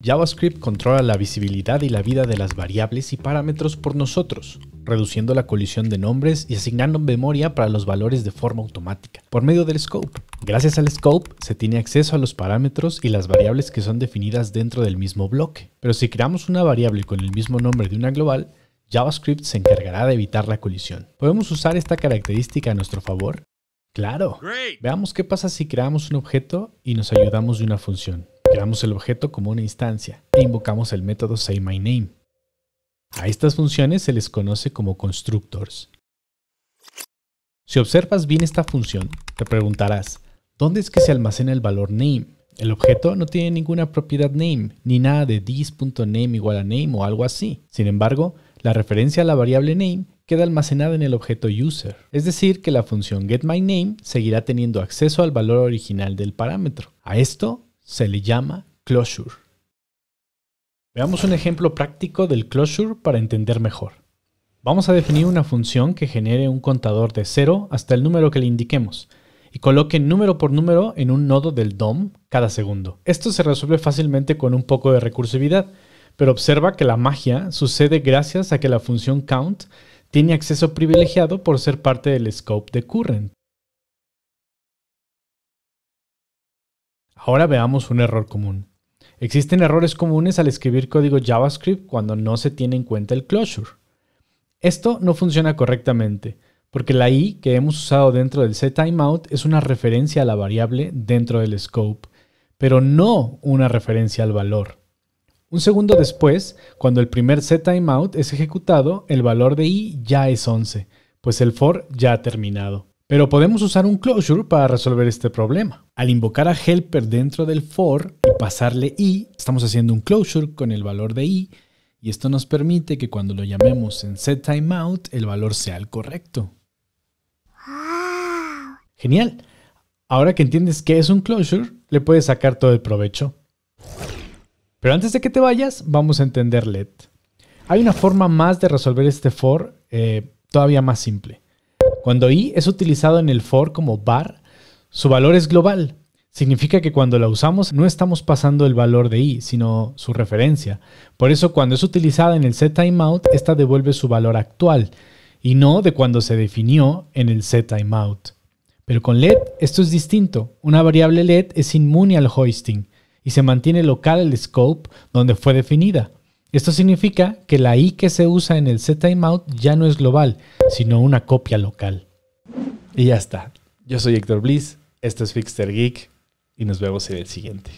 JavaScript controla la visibilidad y la vida de las variables y parámetros por nosotros, reduciendo la colisión de nombres y asignando memoria para los valores de forma automática, por medio del scope. Gracias al scope se tiene acceso a los parámetros y las variables que son definidas dentro del mismo bloque. Pero si creamos una variable con el mismo nombre de una global, JavaScript se encargará de evitar la colisión. ¿Podemos usar esta característica a nuestro favor? Claro. Veamos qué pasa si creamos un objeto y nos ayudamos de una función. Creamos el objeto como una instancia e invocamos el método sayMyName. A estas funciones se les conoce como constructors. Si observas bien esta función, te preguntarás, ¿dónde es que se almacena el valor name? El objeto no tiene ninguna propiedad name, ni nada de this.name igual a name o algo así. Sin embargo, la referencia a la variable name queda almacenada en el objeto user, es decir, que la función getMyName seguirá teniendo acceso al valor original del parámetro. A esto se le llama closure. Veamos un ejemplo práctico del closure para entender mejor. Vamos a definir una función que genere un contador de 0 hasta el número que le indiquemos y coloque número por número en un nodo del DOM cada segundo. Esto se resuelve fácilmente con un poco de recursividad, pero observa que la magia sucede gracias a que la función count tiene acceso privilegiado por ser parte del scope de current. Ahora veamos un error común. Existen errores comunes al escribir código JavaScript cuando no se tiene en cuenta el closure. Esto no funciona correctamente, porque la i que hemos usado dentro del setTimeout es una referencia a la variable dentro del scope, pero no una referencia al valor. Un segundo después, cuando el primer setTimeout es ejecutado, el valor de i ya es 11, pues el for ya ha terminado. Pero podemos usar un closure para resolver este problema. Al invocar a helper dentro del for y pasarle i, estamos haciendo un closure con el valor de i y esto nos permite que cuando lo llamemos en setTimeout el valor sea el correcto. Genial. Ahora que entiendes qué es un closure, le puedes sacar todo el provecho. Pero antes de que te vayas, vamos a entender LED. Hay una forma más de resolver este for eh, todavía más simple. Cuando I es utilizado en el for como var, su valor es global. Significa que cuando la usamos no estamos pasando el valor de i, sino su referencia. Por eso cuando es utilizada en el setTimeout, esta devuelve su valor actual y no de cuando se definió en el setTimeout. Pero con LED esto es distinto. Una variable LED es inmune al hoisting y se mantiene local el scope donde fue definida. Esto significa que la I que se usa en el set timeout ya no es global, sino una copia local. Y ya está. Yo soy Héctor Bliss, esto es Fixter Geek y nos vemos en el siguiente.